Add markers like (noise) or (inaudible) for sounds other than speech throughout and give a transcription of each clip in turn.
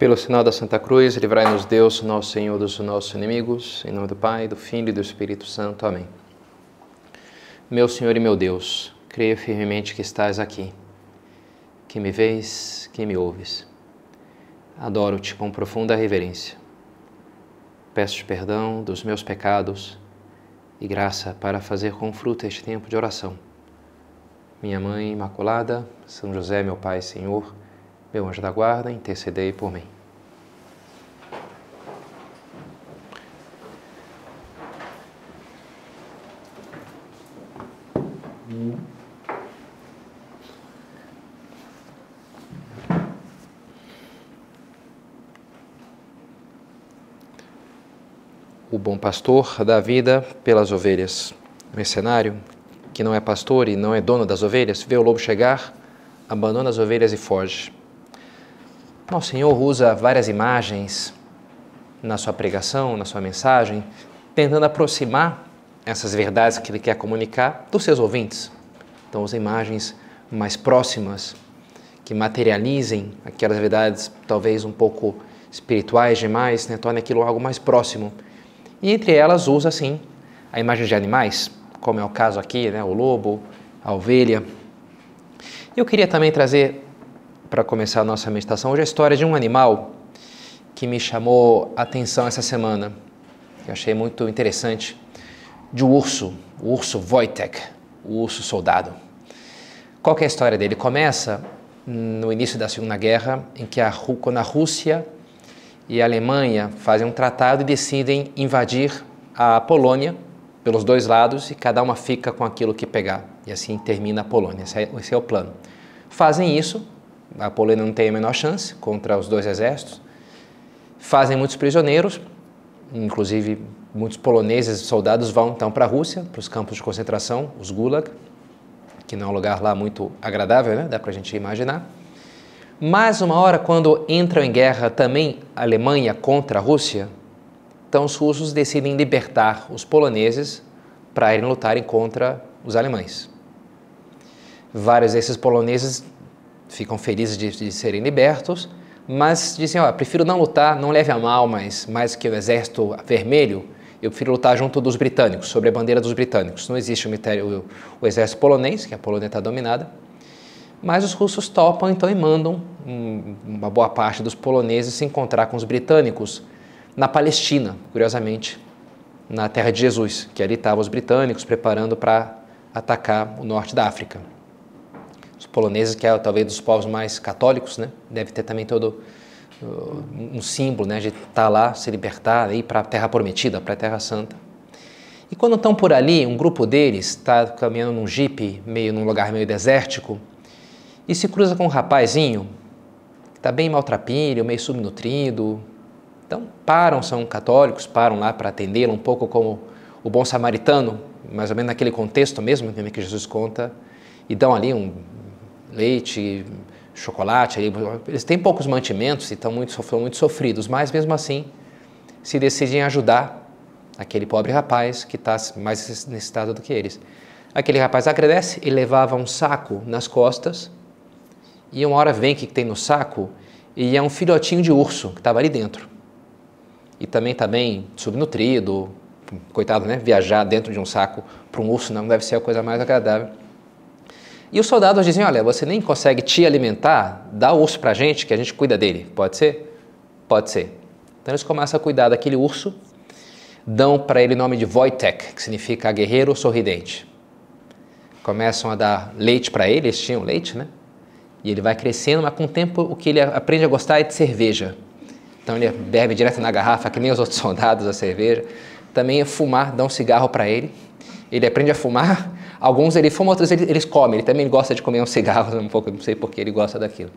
Pelo sinal da Santa Cruz, livrai-nos Deus, nosso Senhor, dos nossos inimigos, em nome do Pai, do Filho e do Espírito Santo. Amém. Meu Senhor e meu Deus, creio firmemente que estás aqui, que me vês, que me ouves. Adoro-te com profunda reverência. Peço-te perdão dos meus pecados e graça para fazer com fruto este tempo de oração. Minha Mãe Imaculada, São José, meu Pai, Senhor, meu anjo da guarda, intercedei por mim. O bom pastor dá vida pelas ovelhas. Mercenário, que não é pastor e não é dono das ovelhas, vê o lobo chegar, abandona as ovelhas e foge. Nosso Senhor usa várias imagens na sua pregação, na sua mensagem, tentando aproximar essas verdades que ele quer comunicar dos seus ouvintes. Então, as imagens mais próximas que materializem aquelas verdades, talvez um pouco espirituais demais, né? torna aquilo algo mais próximo. E entre elas usa sim a imagem de animais, como é o caso aqui, né? o lobo, a ovelha. Eu queria também trazer para começar a nossa meditação. Hoje é a história de um animal que me chamou a atenção essa semana, que eu achei muito interessante, de um urso, o urso Wojtek, o urso soldado. Qual é a história dele? Começa no início da Segunda Guerra, em que a, Rússia e a Alemanha fazem um tratado e decidem invadir a Polônia pelos dois lados e cada uma fica com aquilo que pegar. E assim termina a Polônia. Esse é, esse é o plano. Fazem isso a Polônia não tem a menor chance contra os dois exércitos. Fazem muitos prisioneiros, inclusive muitos poloneses, soldados vão então para a Rússia, para os campos de concentração, os Gulag, que não é um lugar lá muito agradável, né? dá para a gente imaginar. Mais uma hora, quando entram em guerra também a Alemanha contra a Rússia, então os russos decidem libertar os poloneses para irem lutarem contra os alemães. Vários desses poloneses ficam felizes de, de serem libertos, mas dizem, ó, prefiro não lutar, não leve a mal, mas mais que o exército vermelho, eu prefiro lutar junto dos britânicos, sobre a bandeira dos britânicos. Não existe o, o, o exército polonês, que a Polônia está dominada, mas os russos topam então e mandam um, uma boa parte dos poloneses se encontrar com os britânicos na Palestina, curiosamente, na terra de Jesus, que ali estavam os britânicos preparando para atacar o norte da África. Os poloneses, que é talvez dos povos mais católicos, né? Deve ter também todo uh, um símbolo, né? De estar tá lá, se libertar, ir para a Terra Prometida, para a Terra Santa. E quando estão por ali, um grupo deles está caminhando num jipe, meio num lugar meio desértico, e se cruza com um rapazinho que está bem maltrapilho, meio subnutrido. Então param, são católicos, param lá para atendê-lo, um pouco como o bom samaritano, mais ou menos naquele contexto mesmo né, que Jesus conta, e dão ali um leite, chocolate, eles têm poucos mantimentos e estão muito, muito sofridos, mas mesmo assim se decidem ajudar aquele pobre rapaz que está mais necessitado do que eles. Aquele rapaz agradece e levava um saco nas costas e uma hora vem o que tem no saco e é um filhotinho de urso que estava ali dentro. E também está bem subnutrido, coitado, né? Viajar dentro de um saco para um urso não deve ser a coisa mais agradável. E os soldados dizem: Olha, você nem consegue te alimentar, dá o urso para a gente, que a gente cuida dele. Pode ser? Pode ser. Então eles começam a cuidar daquele urso, dão para ele o nome de Wojtek, que significa guerreiro sorridente. Começam a dar leite para ele, eles tinham leite, né? E ele vai crescendo, mas com o tempo o que ele aprende a gostar é de cerveja. Então ele bebe direto na garrafa, que nem os outros (laughs) soldados, a cerveja. Também é fumar, dá um cigarro para ele. Ele aprende a fumar Alguns ele fuma, outros ele, eles comem. Ele também gosta de comer um cigarro, um pouco, não sei por que ele gosta daquilo.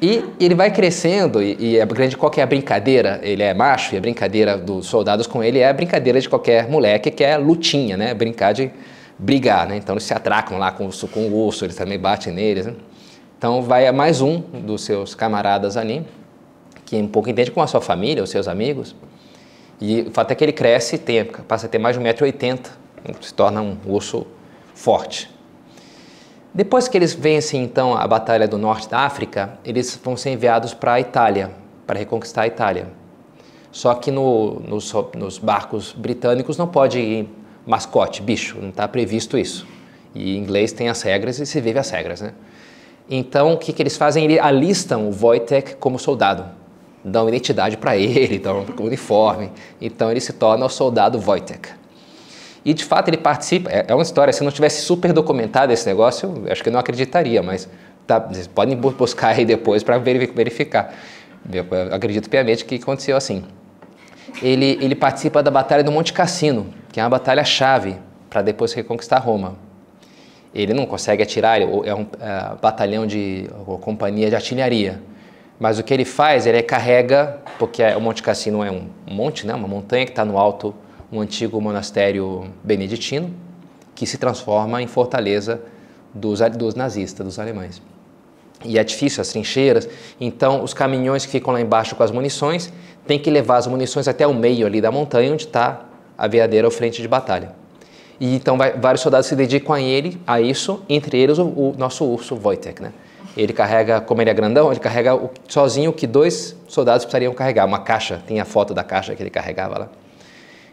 E ele vai crescendo, e, e a é grande qual é a brincadeira? Ele é macho, e a brincadeira dos soldados com ele é a brincadeira de qualquer moleque, que é lutinha, né? Brincar de brigar, né? Então eles se atracam lá com, com o urso, eles também batem neles, né? Então vai mais um dos seus camaradas ali, que um pouco entende com a sua família, os seus amigos, e o fato é que ele cresce e tem, passa a ter mais de 1,80m se torna um osso forte. Depois que eles vencem então a Batalha do Norte da África, eles vão ser enviados para a Itália, para reconquistar a Itália. Só que no, nos, nos, barcos britânicos não pode ir mascote, bicho, não está previsto isso. E em inglês tem as regras e se vive as regras, né? Então, o que, que eles fazem? Eles alistam o Wojtek como soldado. Dão identidade para ele, (laughs) dão um uniforme. Então, ele se torna o soldado Wojtek. E de fato ele participa. É, é, uma história. Se não tivesse super documentado esse negócio, eu acho que eu não acreditaria, mas tá, vocês podem buscar aí depois para verificar. Eu acredito piamente que aconteceu assim. Ele, ele participa da Batalha do Monte Cassino, que é uma batalha chave para depois reconquistar Roma. Ele não consegue atirar, é um é, batalhão de companhia de artilharia. Mas o que ele faz, ele carrega, porque é, o Monte Cassino é um monte, né, uma montanha que está no alto um antigo monastério beneditino que se transforma em fortaleza dos, dos nazistas, dos alemães. E é difícil as trincheiras, então os caminhões que ficam lá embaixo com as munições têm que levar as munições até o meio ali da montanha onde está a ou frente de batalha. E então vai, vários soldados se dedicam a ele, a isso, entre eles o, o nosso urso Wojtek, né? Ele carrega, como ele é grandão, ele carrega o, sozinho o que dois soldados precisariam carregar, uma caixa, tem a foto da caixa que ele carregava lá.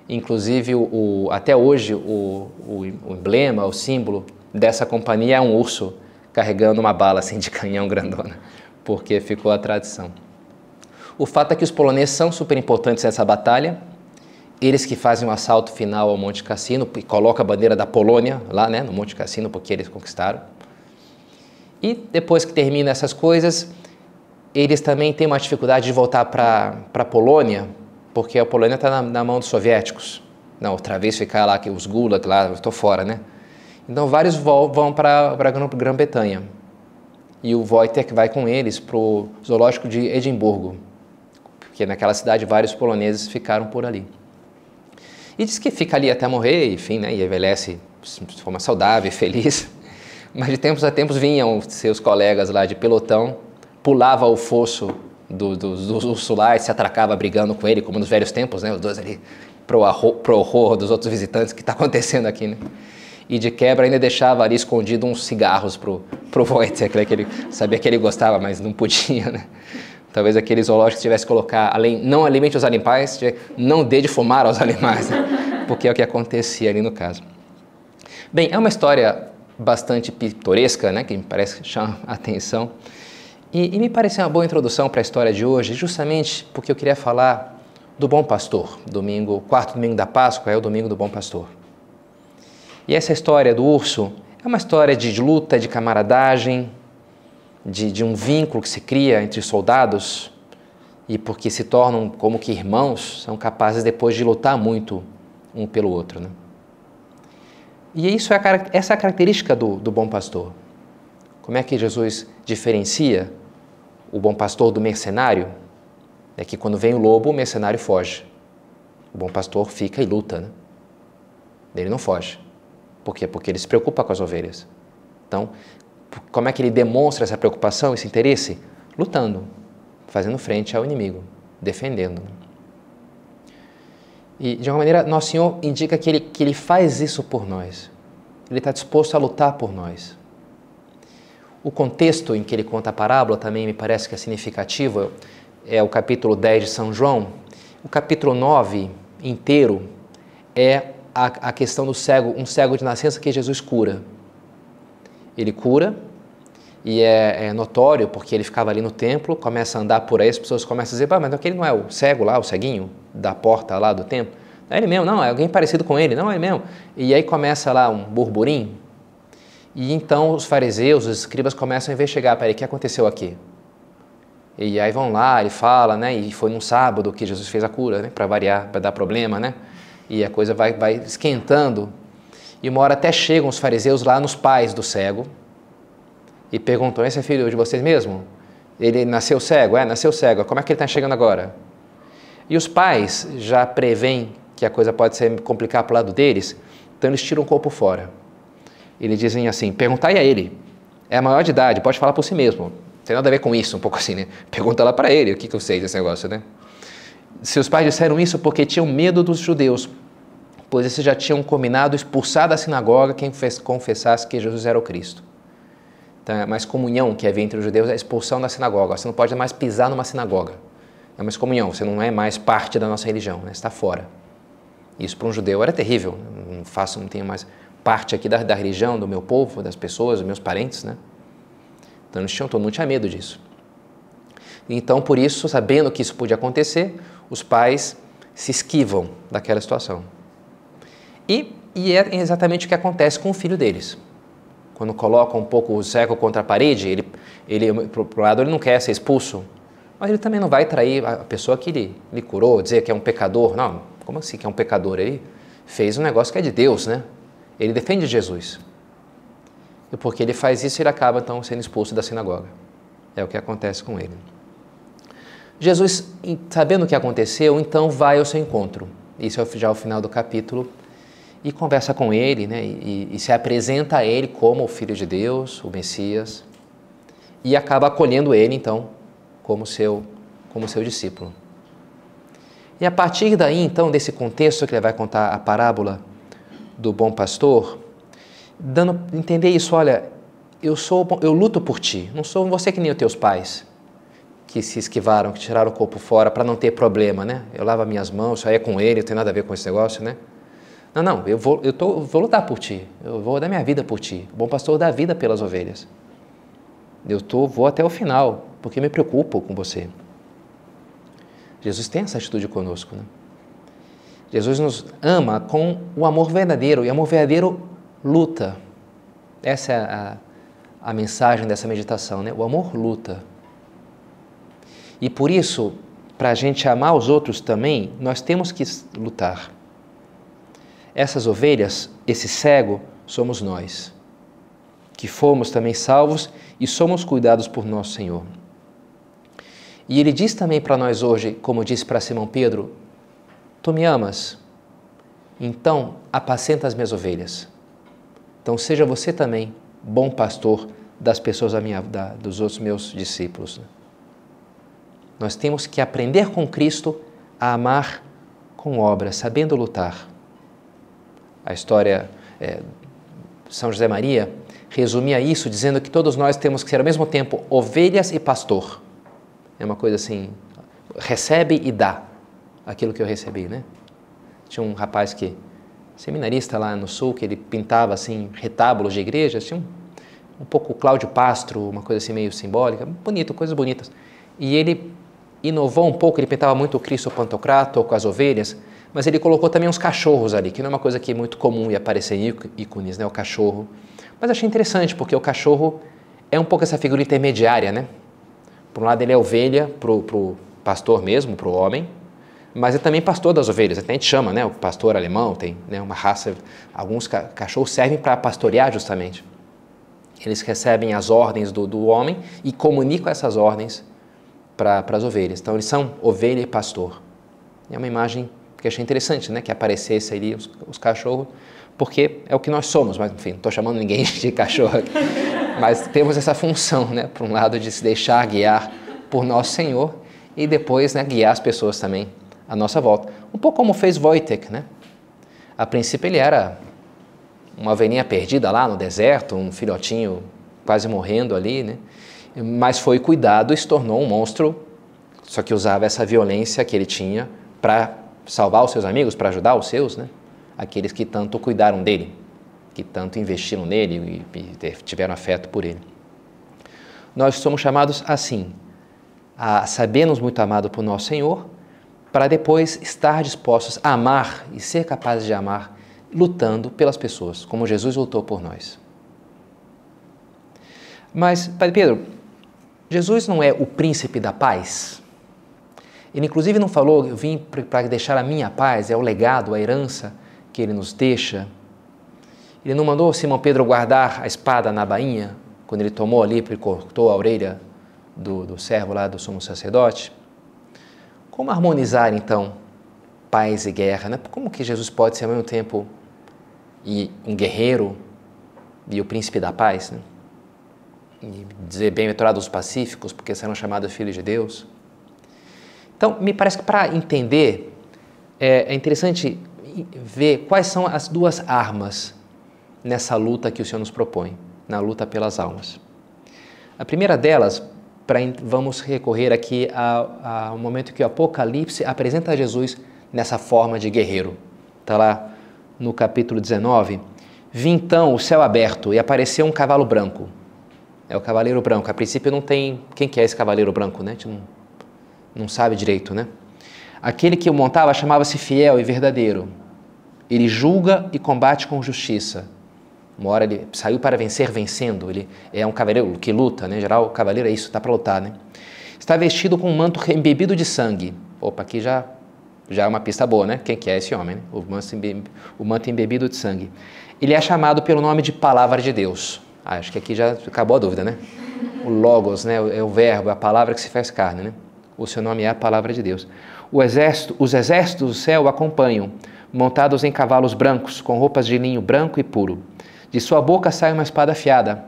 Inclusive, o, até hoje, o, o, o emblema, o símbolo dessa companhia é um urso carregando uma bala assim, de canhão grandona, porque ficou a tradição. O fato é que os poloneses são super importantes nessa batalha. Eles que fazem o um assalto final ao Monte Cassino e colocam a bandeira da Polônia lá né, no Monte Cassino, porque eles conquistaram. E depois que terminam essas coisas, eles também têm uma dificuldade de voltar para a Polônia, porque a Polônia está na, na, mão dos soviéticos. Não, outra vez ficar lá, que os Gulag lá, estou fora, né? Então vários vão para a Grã-Bretanha. E o Wojtek vai com eles para o zoológico de Edimburgo, porque naquela cidade vários poloneses ficaram por ali. E diz que fica ali até morrer, enfim, né, e envelhece de forma saudável e feliz. (laughs) Mas de tempos a tempos vinham seus colegas lá de pelotão, pulava o fosso dos, dos, se atracava brigando com ele, como nos velhos tempos, né? Os dois ali pro, pro horror dos outros visitantes que está (laughs) acontecendo aqui, né? E de quebra ainda deixava ali escondido uns cigarros pro, pro Wojtek, né? Que ele sabia que ele gostava, mas não podia, né? Talvez aquele zoológico tivesse que colocar, além, não alimente os animais, não dê de fumar aos (laughs) animais, né? porque é o que acontecia ali no caso. Bem, é uma história bastante pitoresca, né? Que me parece que chama a atenção. E, e me pareceu uma boa introdução para a história de hoje, justamente porque eu queria falar do Bom Pastor. Domingo, quarto domingo da Páscoa é o domingo do Bom Pastor. E essa história do urso é uma história de luta, de camaradagem, de, de um vínculo que se cria entre soldados e porque se tornam como que irmãos, são capazes depois de lutar muito um pelo outro. Né? E isso é a, essa é a característica do, do bom pastor. Como é que Jesus diferencia o bom pastor do mercenário é que quando vem o lobo, o mercenário foge. O bom pastor fica e luta. Né? Ele não foge. Por quê? Porque ele se preocupa com as ovelhas. Então, como é que ele demonstra essa preocupação, esse interesse? Lutando, fazendo frente ao inimigo, defendendo. E, de alguma maneira, Nosso Senhor indica que Ele, que ele faz isso por nós. Ele está disposto a lutar por nós. O contexto em que ele conta a parábola também me parece que é significativo, é o capítulo 10 de São João. O capítulo 9 inteiro é a, a questão do cego, um cego de nascença que Jesus cura. Ele cura, e é, é, notório porque ele ficava ali no templo, começa a andar por aí, as pessoas começam a dizer, mas aquele é não é o cego lá, o ceguinho da porta lá do templo? É ele mesmo, não, é alguém parecido com ele, não é ele mesmo. E aí começa lá um burburinho, e então os fariseus, os escribas começam a investigar, peraí, o que aconteceu aqui? E aí vão lá, ele fala, né? E foi num sábado que Jesus fez a cura, né? Para variar, para dar problema, né? E a coisa vai, vai esquentando. E uma hora até chegam os fariseus lá nos pais do cego e perguntam: Esse é filho de vocês mesmo? Ele nasceu cego? É, nasceu cego. Como é que ele está chegando agora? E os pais já preveem que a coisa pode se complicar para o lado deles, então eles tiram o corpo fora eles dizem assim: perguntai a ele, é a maior de idade, pode falar por si mesmo. Não tem nada a ver com isso, um pouco assim, né? (laughs) Pergunta lá para ele o que, que eu sei desse negócio, né? Seus pais disseram isso porque tinham medo dos judeus, pois eles já tinham combinado expulsar da sinagoga quem fez, confessasse que Jesus era o Cristo. Então, é mais comunhão que havia entre os judeus é a expulsão da sinagoga. Você não pode mais pisar numa sinagoga. É uma excomunhão, você não é mais parte da nossa religião, né? você está fora. Isso para um judeu era terrível, não faço, não tenho mais parte aqui da, da religião, do meu povo, das pessoas, dos meus parentes, né? Então eles tinham, todo mundo tinha medo disso. Então, por isso, sabendo que isso podia acontecer, os pais se esquivam daquela situação. E, e é exatamente o que acontece com o filho deles. Quando coloca um pouco o cego contra a parede, ele, ele pro, pro lado ele não quer ser expulso, mas ele também não vai trair a pessoa que ele, ele curou, dizer que é um pecador. Não, como assim que é um pecador? aí fez um negócio que é de Deus, né? Ele defende Jesus. E porque ele faz isso, ele acaba então sendo expulso da sinagoga. É o que acontece com ele. Jesus, sabendo o que aconteceu, então vai ao seu encontro. Isso é já o final do capítulo. E conversa com ele, né? E, e se apresenta a ele como o Filho de Deus, o Messias. E acaba acolhendo ele, então, como seu, como seu discípulo. E a partir daí, então, desse contexto que ele vai contar a parábola do bom pastor, dando entender isso, olha, eu sou eu luto por ti, não sou você que nem os teus pais que se esquivaram, que tiraram o corpo fora para não ter problema, né? Eu lavo minhas mãos, só é com ele, não tem nada a ver com esse negócio, né? Não, não, eu vou, eu tô, vou lutar por ti, eu vou dar minha vida por ti. O bom pastor dá vida pelas ovelhas. Eu tô, vou até o final, porque me preocupo com você. Jesus tem essa atitude conosco, né? Jesus nos ama com o amor verdadeiro e amor verdadeiro luta. Essa é a, a mensagem dessa meditação, né? O amor luta. E por isso, para a gente amar os outros também, nós temos que lutar. Essas ovelhas, esse cego, somos nós, que fomos também salvos e somos cuidados por nosso Senhor. E ele diz também para nós hoje, como disse para Simão Pedro, Tu me amas? Então apacenta as minhas ovelhas. Então seja você também bom pastor das pessoas da minha, da, dos outros meus discípulos. Né? Nós temos que aprender com Cristo a amar com obra, sabendo lutar. A história é, São José Maria resumia isso dizendo que todos nós temos que ser ao mesmo tempo ovelhas e pastor. É uma coisa assim, recebe e dá aquilo que eu recebi, né? Tinha um rapaz que, seminarista lá no sul, que ele pintava assim retábulos de igreja, tinha assim, um, um pouco Cláudio Pastro, uma coisa assim meio simbólica, bonito, coisas bonitas. E ele inovou um pouco, ele pintava muito o Cristo Pantocrato com as ovelhas, mas ele colocou também uns cachorros ali, que não é uma coisa que é muito comum e aparecer em ícones, né, o cachorro. Mas achei interessante, porque o cachorro é um pouco essa figura intermediária, né? Por um lado ele é ovelha para o pastor mesmo, para o homem, mas é também pastor das ovelhas. Até a gente chama, né? O pastor alemão tem né, uma raça. Alguns cachorros servem para pastorear justamente. Eles recebem as ordens do, do homem e comunicam essas ordens para as ovelhas. Então eles são ovelha e pastor. É uma imagem que achei interessante, né? Que aparecesse ali os, os cachorros, porque é o que nós somos. Mas enfim, não estou chamando ninguém (laughs) de cachorro. Aqui. Mas temos essa função, né? Por um lado de se deixar guiar por nosso Senhor e depois né, guiar as pessoas também à nossa volta. Um pouco como fez Wojtek, né? A princípio ele era uma veninha perdida lá no deserto, um filhotinho quase morrendo ali, né? Mas foi cuidado e se tornou um monstro, só que usava essa violência que ele tinha para salvar os seus amigos, para ajudar os seus, né? Aqueles que tanto cuidaram dele, que tanto investiram nele e tiveram afeto por ele. Nós somos chamados assim, a sabermos muito amado por nosso Senhor para depois estar dispostos a amar e ser capazes de amar, lutando pelas pessoas, como Jesus lutou por nós. Mas, Padre Pedro, Jesus não é o príncipe da paz? Ele, inclusive, não falou: Eu vim para deixar a minha paz, é o legado, a herança que ele nos deixa. Ele não mandou Simão Pedro guardar a espada na bainha, quando ele tomou ali e cortou a orelha do, do servo lá do sumo sacerdote. Como harmonizar então paz e guerra? Né? Como que Jesus pode ser ao mesmo tempo e um guerreiro e o príncipe da paz? Né? E dizer bem-aventurados os pacíficos, porque serão chamados filhos de Deus? Então, me parece que para entender é, é interessante ver quais são as duas armas nessa luta que o Senhor nos propõe, na luta pelas almas. A primeira delas vamos recorrer aqui ao momento que o Apocalipse apresenta Jesus nessa forma de guerreiro. Está lá no capítulo 19. Vi então o céu aberto e apareceu um cavalo branco. É o cavaleiro branco. A princípio não tem quem que é esse cavaleiro branco, né? A gente não, não sabe direito, né? Aquele que o montava chamava-se fiel e verdadeiro. Ele julga e combate com justiça uma hora ele saiu para vencer vencendo, ele é um cavaleiro que luta, né? Em geral, cavaleiro é isso, está para lutar, né? Está vestido com um manto embebido de sangue. Opa, aqui já já é uma pista boa, né? Quem que é esse homem? Né? O manto embebido de sangue. Ele é chamado pelo nome de Palavra de Deus. Ah, acho que aqui já acabou a dúvida, né? O Logos, né? É o verbo, é a palavra que se faz carne, né? O seu nome é a Palavra de Deus. O exército, os exércitos do céu acompanham, montados em cavalos brancos, com roupas de linho branco e puro. De sua boca sai uma espada afiada.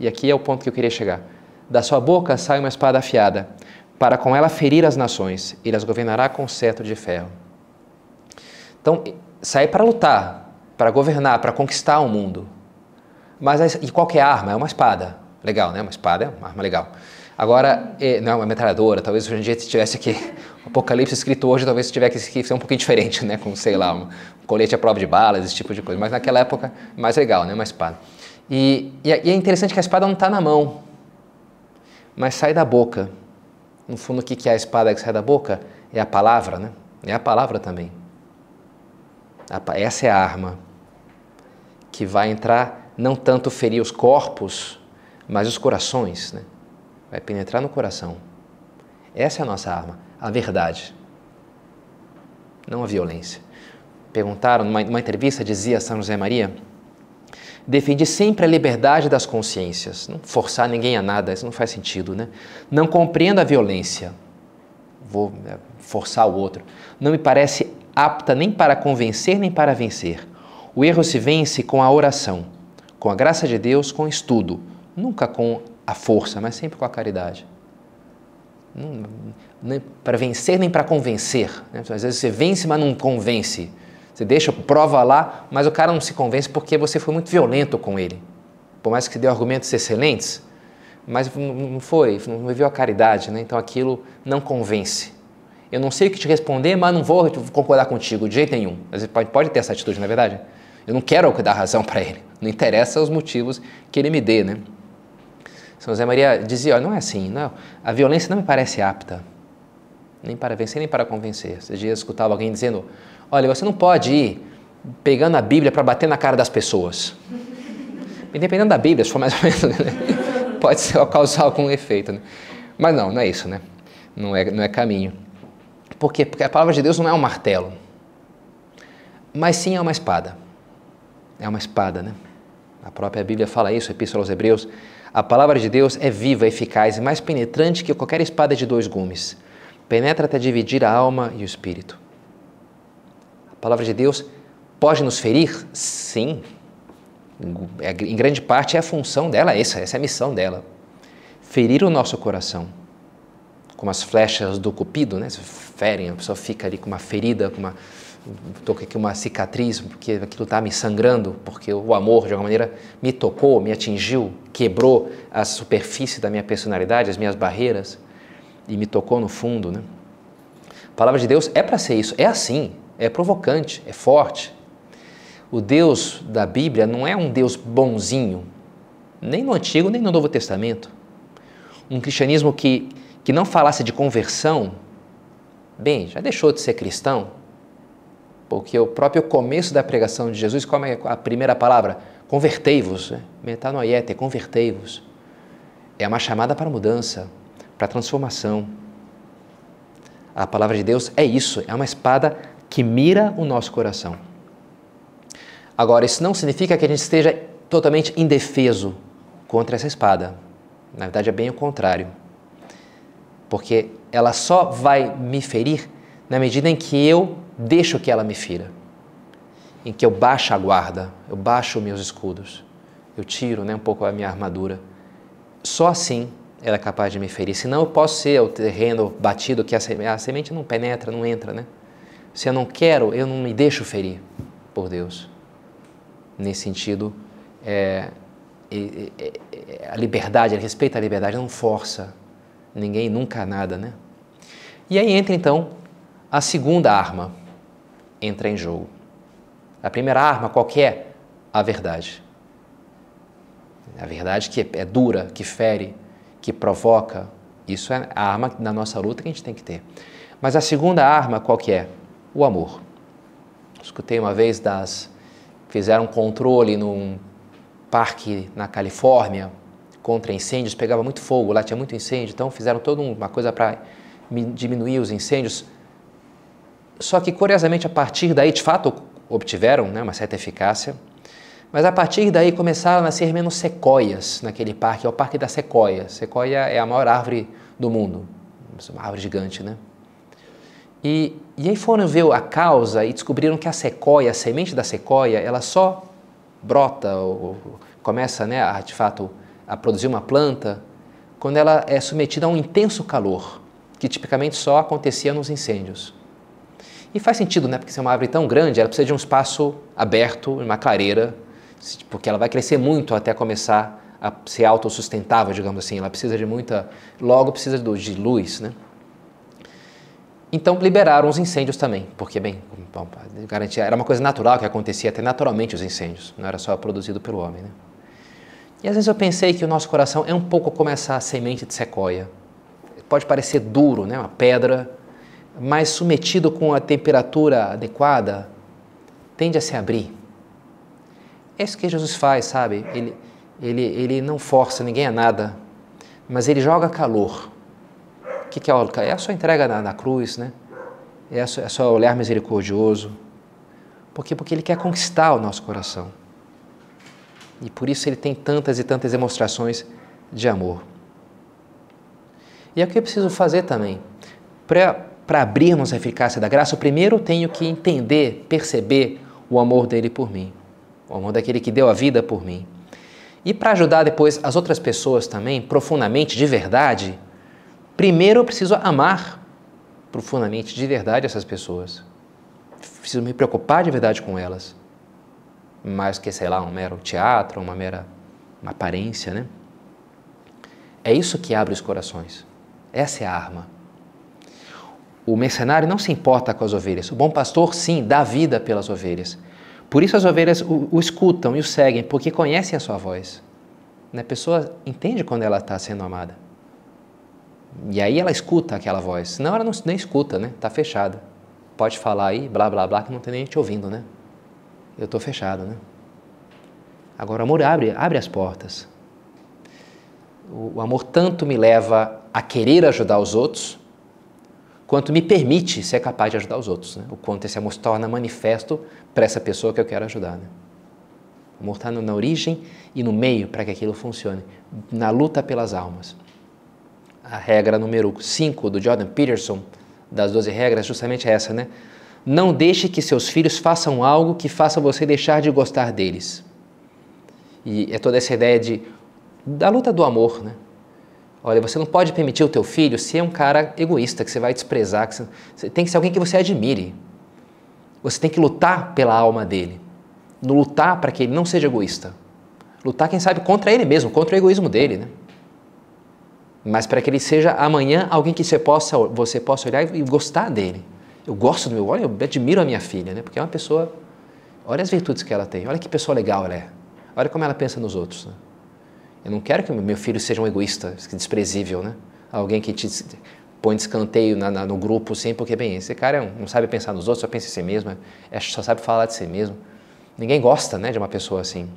E aqui é o ponto que eu queria chegar. Da sua boca sai uma espada afiada, para com ela ferir as nações. Ele as governará com cetro de ferro. Então, sair para lutar, para governar, para conquistar o mundo. Mas é, e qualquer é arma? É uma espada. Legal, né? Uma espada é uma arma legal. Agora, é, não é uma metralhadora, talvez hoje em dia tivesse aqui Apocalipse escrito hoje talvez tivesse que ser um pouquinho diferente, né? Com, sei lá, um colete à prova de balas, esse tipo de coisa. Mas naquela época, mais legal, né? Uma espada. E, é, e é interessante que a espada não está na mão, mas sai da boca. No fundo, o que é a espada que sai da boca? É a palavra, né? É a palavra também. Essa é a arma que vai entrar, não tanto ferir os corpos, mas os corações, né? Vai penetrar no coração. Essa é a nossa arma a verdade, não a violência. Perguntaram numa, numa entrevista, dizia São José Maria, defendi sempre a liberdade das consciências, não forçar ninguém a nada, isso não faz sentido, né? Não compreendo a violência, vou é, forçar o outro. Não me parece apta nem para convencer nem para vencer. O erro se vence com a oração, com a graça de Deus, com estudo, nunca com a força, mas sempre com a caridade nem para vencer nem para convencer. Né? Às vezes você vence, mas não convence. Você deixa prova lá, mas o cara não se convence porque você foi muito violento com ele. Por mais que você dê argumentos excelentes, mas não foi, não viu a caridade, né? então aquilo não convence. Eu não sei o que te responder, mas não vou concordar contigo de jeito nenhum. Às vezes pode, pode ter essa atitude, na é verdade. Eu não quero dar razão para ele. Não interessa os motivos que ele me dê, né? São José Maria dizia: olha, não é assim, não. A violência não me parece apta, nem para vencer, nem para convencer. Você já escutava alguém dizendo: olha, você não pode ir pegando a Bíblia para bater na cara das pessoas. (laughs) Independente da Bíblia, se for mais ou menos, né? (laughs) pode causar algum efeito. Né? Mas não, não é isso, né? Não é, não é caminho. Por quê? Porque a palavra de Deus não é um martelo, mas sim é uma espada. É uma espada, né? A própria Bíblia fala isso, Epístola aos Hebreus a palavra de Deus é viva, eficaz e mais penetrante que qualquer espada de dois gumes. Penetra até dividir a alma e o espírito. A palavra de Deus pode nos ferir? Sim. É em grande parte é a função dela, é essa, essa é a missão dela. Ferir o nosso coração. Como as flechas do cupido, né? Ferem, a pessoa fica ali com uma ferida, com uma estou com aqui uma cicatriz, porque aquilo está me sangrando, porque o amor, de alguma maneira, me tocou, me atingiu, quebrou a superfície da minha personalidade, as minhas barreiras, e me tocou no fundo. Né? A palavra de Deus é para ser isso, é assim, é provocante, é forte. O Deus da Bíblia não é um Deus bonzinho, nem no Antigo, nem no Novo Testamento. Um cristianismo que, que não falasse de conversão, bem, já deixou de ser cristão, porque o próprio começo da pregação de Jesus, como é a primeira palavra? Convertei-vos, né? metanoiete, tá é convertei-vos. É uma chamada para mudança, para transformação. A palavra de Deus é isso, é uma espada que mira o nosso coração. Agora, isso não significa que a gente esteja totalmente indefeso contra essa espada. Na verdade, é bem o contrário. Porque ela só vai me ferir na medida em que eu deixo que ela me fira, em que eu baixo a guarda, eu baixo meus escudos, eu tiro né, um pouco a minha armadura. Só assim ela é capaz de me ferir. Senão eu posso ser o terreno batido que a semente não penetra, não entra, né? Se eu não quero, eu não me deixo ferir por Deus. Nesse sentido, é, é, é, a liberdade, ele respeita a liberdade, não força ninguém, nunca nada, né? E aí entra então a segunda arma entra em jogo. A primeira arma, qual é? A verdade. A verdade que é dura, que fere, que provoca. Isso é a arma na nossa luta que a gente tem que ter. Mas a segunda arma, qual que é? O amor. Escutei uma vez das fizeram um controle num parque na Califórnia contra incêndios, pegava muito fogo, lá tinha muito incêndio, então fizeram toda uma coisa para diminuir os incêndios. Só que, curiosamente, a partir daí, de fato, obtiveram né, uma certa eficácia, mas a partir daí começaram a nascer menos sequoias naquele parque, é o Parque da Sequoia. Sequoia é a maior árvore do mundo, uma árvore gigante, né? E, e aí foram ver a causa e descobriram que a sequoia, a semente da sequoia, ela só brota ou, ou começa, né, a, de fato, a produzir uma planta quando ela é submetida a um intenso calor, que tipicamente só acontecia nos incêndios. E faz sentido, né? Porque se é uma árvore tão grande, ela precisa de um espaço aberto, uma clareira, porque ela vai crescer muito até começar a ser autossustentável, digamos assim. Ela precisa de muita. Logo, precisa de luz, né? Então liberaram os incêndios também, porque bem, bom, garantia, era uma coisa natural que acontecia até naturalmente os incêndios, não era só produzido pelo homem. Né? E às vezes eu pensei que o nosso coração é um pouco como essa semente de sequoia. Pode parecer duro, né? uma pedra, mas submetido com a temperatura adequada, tende a se abrir. É isso que Jesus faz, sabe? Ele, ele, ele não força ninguém a nada, mas ele joga calor. O que, é o calor? É a sua entrega na, na cruz, né? É o é seu olhar misericordioso. Por quê? Porque ele quer conquistar o nosso coração. E por isso ele tem tantas e tantas demonstrações de amor. E é o que eu preciso fazer também. Para para abrirmos a eficácia da graça, eu primeiro tenho que entender, perceber o amor dele por mim, o amor daquele que deu a vida por mim. E para ajudar depois as outras pessoas também, profundamente, de verdade, primeiro eu preciso amar profundamente, de verdade, essas pessoas. Preciso me preocupar de verdade com elas. Mais que, sei lá, um mero teatro, uma mera uma aparência, né? É isso que abre os corações. Essa é a arma. O mercenário não se importa com as ovelhas. O bom pastor, sim, dá vida pelas ovelhas. Por isso as ovelhas o, o escutam e o seguem, porque conhecem a sua voz. Né? A pessoa entende quando ela está sendo amada. E aí ela escuta aquela voz. Senão ela não, nem escuta, né? Está fechada. Pode falar aí, blá, blá, blá, que não tem nem te ouvindo, né? Eu estou fechado, né? Agora, o amor abre, abre as portas. O, o amor tanto me leva a querer ajudar os outros, quanto me permite ser capaz de ajudar os outros. Né? O quanto esse amor se torna manifesto para essa pessoa que eu quero ajudar. Né? O amor está na origem e no meio para que aquilo funcione, na luta pelas almas. A regra número 5 do Jordan Peterson, das 12 regras, é justamente é essa, né? Não deixe que seus filhos façam algo que faça você deixar de gostar deles. E é toda essa ideia de, da luta do amor, né? Olha, você não pode permitir o teu filho ser um cara egoísta, que você vai desprezar. Que você... Tem que ser alguém que você admire. Você tem que lutar pela alma dele. No lutar para que ele não seja egoísta. Lutar, quem sabe, contra ele mesmo, contra o egoísmo dele, né? Mas para que ele seja amanhã alguém que você possa, você possa olhar e gostar dele. Eu gosto do meu, olha, eu admiro a minha filha, né? Porque é uma pessoa, olha as virtudes que ela tem, olha que pessoa legal ela é. Olha como ela pensa nos outros, né? Eu não quero que meu filho seja um egoísta, desprezível, né? Alguém que te põe descanteio na, na, no grupo, sempre porque, bem, esse cara é não sabe pensar nos outros, só pensa em si mesmo, é, só sabe falar de si mesmo. Ninguém gosta, né, de uma pessoa assim.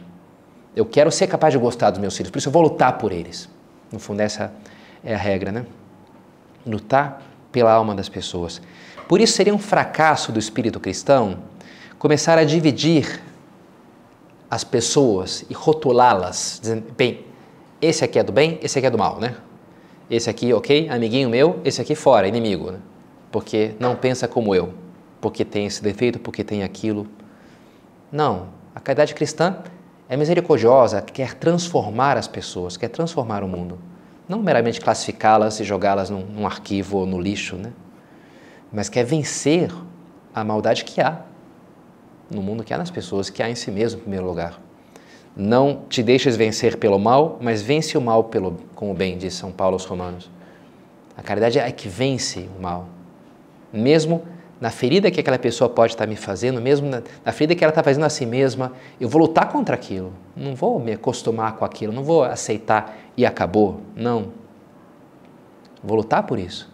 Eu quero ser capaz de gostar dos meus filhos, por isso eu vou lutar por eles. No fundo, essa é a regra, né? Lutar pela alma das pessoas. Por isso seria um fracasso do espírito cristão começar a dividir as pessoas e rotulá-las, dizendo, bem, esse aqui é do bem, esse aqui é do mal, né? Esse aqui, ok, amiguinho meu, esse aqui fora, inimigo, né? Porque não pensa como eu, porque tem esse defeito, porque tem aquilo. Não, a caridade cristã é misericordiosa, quer transformar as pessoas, quer transformar o mundo. Não meramente classificá-las e jogá-las num, num, arquivo ou no lixo, né? Mas quer vencer a maldade que há no mundo, que há nas pessoas, que há em si mesmo, em primeiro lugar. Não te deixes vencer pelo mal, mas vence o mal pelo, com o bem, diz São Paulo aos Romanos. A caridade é que vence o mal. Mesmo na ferida que aquela pessoa pode estar me fazendo, mesmo na, na ferida que ela está fazendo a si mesma, eu vou lutar contra aquilo. Não vou me acostumar com aquilo, não vou aceitar e acabou. Não. Vou lutar por isso.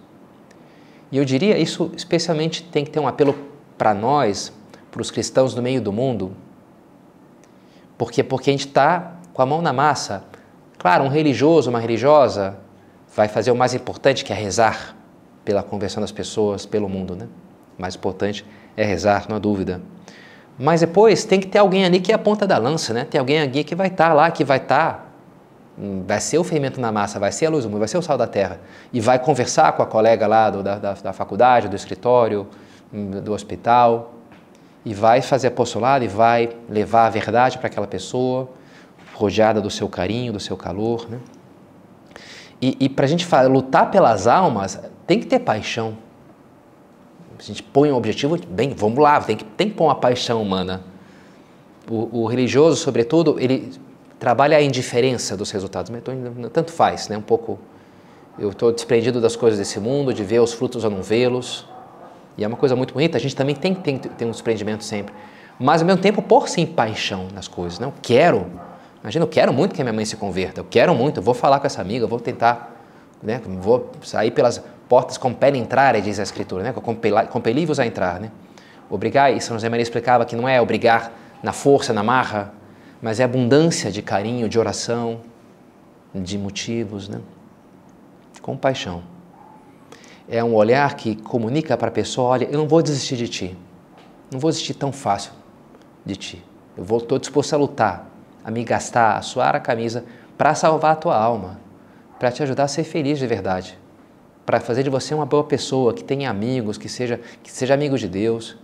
E eu diria isso especialmente tem que ter um apelo para nós, para os cristãos no meio do mundo, por quê? Porque a gente está com a mão na massa. Claro, um religioso, uma religiosa, vai fazer o mais importante que é rezar pela conversão das pessoas, pelo mundo, né? O mais importante é rezar, não há dúvida. Mas depois tem que ter alguém ali que é a ponta da lança, né? Tem alguém aqui que vai estar tá lá, que vai estar. Tá, hum, vai ser o fermento na massa, vai ser a luz do mundo, vai ser o sal da terra. E vai conversar com a colega lá do, da, da, da faculdade, do escritório, hum, do hospital, e vai fazer apostolado e vai levar a verdade para aquela pessoa, rodeada do seu carinho, do seu calor. Né? E, e para a gente lutar pelas almas, tem que ter paixão. A gente põe um objetivo, bem, vamos lá, tem que, tem que pôr uma paixão humana. O, o religioso, sobretudo, ele trabalha a indiferença dos resultados, mas tô, tanto faz, né? Um pouco, eu estou desprendido das coisas desse mundo, de ver os frutos ou não vê-los e é uma coisa muito bonita, a gente também tem que ter, um desprendimento sempre. Mas ao mesmo tempo, por sem paixão nas coisas. Não né? quero, imagina, eu quero muito que a minha mãe se converta, eu quero muito, eu vou falar com essa amiga, eu vou tentar, né? vou sair pelas portas, compele entrar, diz a Escritura, né? compeli-vos a entrar. Né? Obrigar, e São José Maria explicava que não é obrigar na força, na marra, mas é abundância de carinho, de oração, de motivos, né? compaixão é um olhar que comunica para a pessoa: olha, eu não vou desistir de ti, não vou desistir tão fácil de ti. Eu vou, estou disposto a lutar, a me gastar, a suar a camisa para salvar a tua alma, para te ajudar a ser feliz de verdade, para fazer de você uma boa pessoa, que tenha amigos, que seja, que seja amigo de Deus,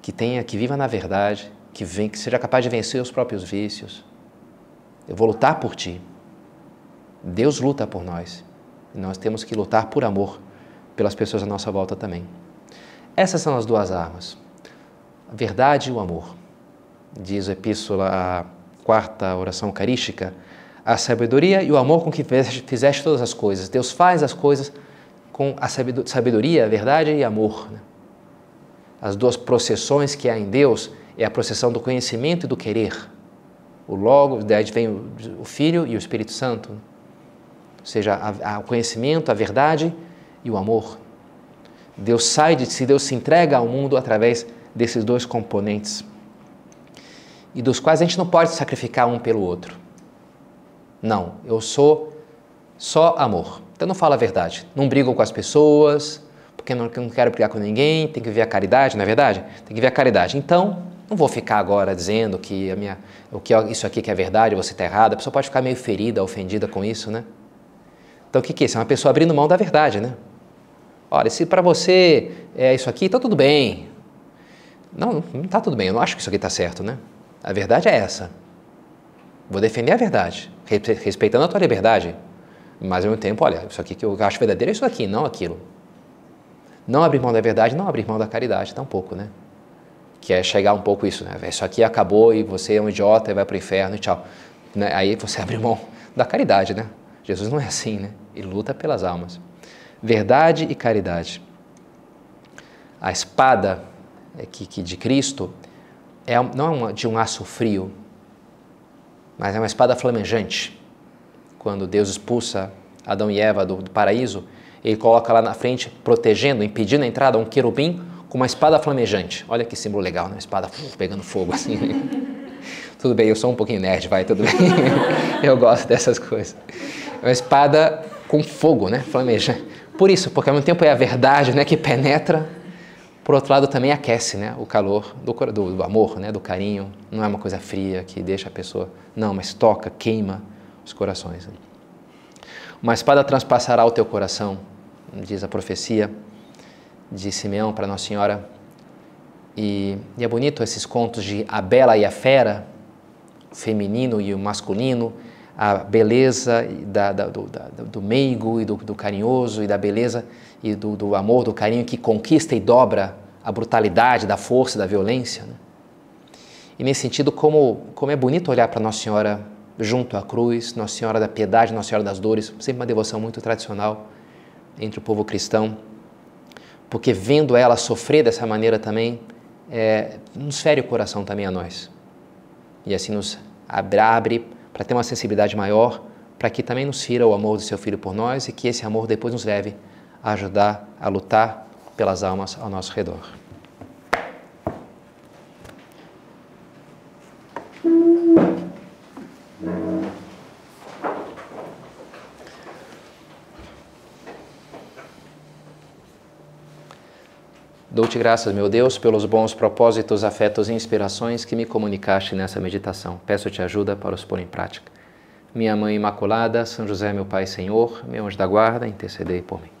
que tenha, que viva na verdade, que, vem, que seja capaz de vencer os próprios vícios. Eu vou lutar por ti. Deus luta por nós. E nós temos que lutar por amor pelas pessoas à nossa volta também. Essas são as duas armas, a verdade e o amor. Diz a epístola, a quarta oração eucarística, a sabedoria e o amor com que fizeste todas as coisas. Deus faz as coisas com a sabedoria, a verdade e amor. Né? As duas processões que há em Deus é a processão do conhecimento e do querer. O logo, daí vem o Filho e o Espírito Santo. Né? Ou seja, o conhecimento, a verdade e o amor. Deus sai de si, Deus se entrega ao mundo através desses dois componentes e dos quais a gente não pode sacrificar um pelo outro. Não, eu sou só amor. Então não falo a verdade. Não brigo com as pessoas, porque não, não quero brigar com ninguém, tem que ver a caridade, não é verdade? Tem que ver a caridade. Então, não vou ficar agora dizendo que a minha, o que isso aqui que é verdade, você está errado. A pessoa pode ficar meio ferida, ofendida com isso, né? Então o que, que é isso? É uma pessoa abrindo mão da verdade, né? olha, se para você é isso aqui, está tudo bem. Não, não está tudo bem, eu não acho que isso aqui está certo, né? A verdade é essa. Vou defender a verdade, respeitando a tua liberdade, mas ao mesmo tempo, olha, isso aqui que eu acho verdadeiro é isso aqui, não aquilo. Não abrir mão da verdade, não abrir mão da caridade, tampouco, né? Que é chegar um pouco isso, né? É, isso aqui acabou e você é um idiota e vai para o inferno e tchau. Né? Aí você (laughs) abre mão da caridade, né? Jesus não é assim, né? Ele luta pelas almas verdade e caridade. A espada é, que, de Cristo é não é de um aço frio, mas é uma espada flamejante. Quando Deus expulsa Adão e Eva do, paraíso, ele coloca lá na frente, protegendo, impedindo a entrada, um querubim com uma espada flamejante. Olha que símbolo legal, né? Espada pegando fogo assim. (laughs) tudo bem, eu sou um pouquinho nerd, vai, tudo bem. (laughs) eu gosto dessas coisas. É uma espada com fogo, né? Flamejante por isso, porque ao mesmo tempo é a verdade né, que penetra, por outro lado também aquece né, o calor do, do, do amor, né, do carinho. Não é uma coisa fria que deixa a pessoa. Não, mas toca, queima os corações. Uma espada transpassará o teu coração, diz a profecia de Simeão para Nossa Senhora. E, e é bonito esses contos de a bela e a fera, o feminino e o masculino a beleza da, da, do, da, do, meigo e do, do, carinhoso e da beleza e do, do, amor, do carinho que conquista e dobra a brutalidade da força da violência. Né? E nesse sentido, como, como é bonito olhar para Nossa Senhora junto à cruz, Nossa Senhora da Piedade, Nossa Senhora das Dores, sempre uma devoção muito tradicional entre o povo cristão, porque vendo ela sofrer dessa maneira também, é, nos fere o coração também a nós. E assim nos abre, abre para ter uma sensibilidade maior, para que também nos fira o amor do seu filho por nós e que esse amor depois nos leve a ajudar a lutar pelas almas ao nosso redor. Dou-te graças, meu Deus, pelos bons propósitos, afetos e inspirações que me comunicaste nessa meditação. Peço-te ajuda para os pôr em prática. Minha Mãe Imaculada, São José, meu Pai Senhor, meu anjo da guarda, intercedei por mim.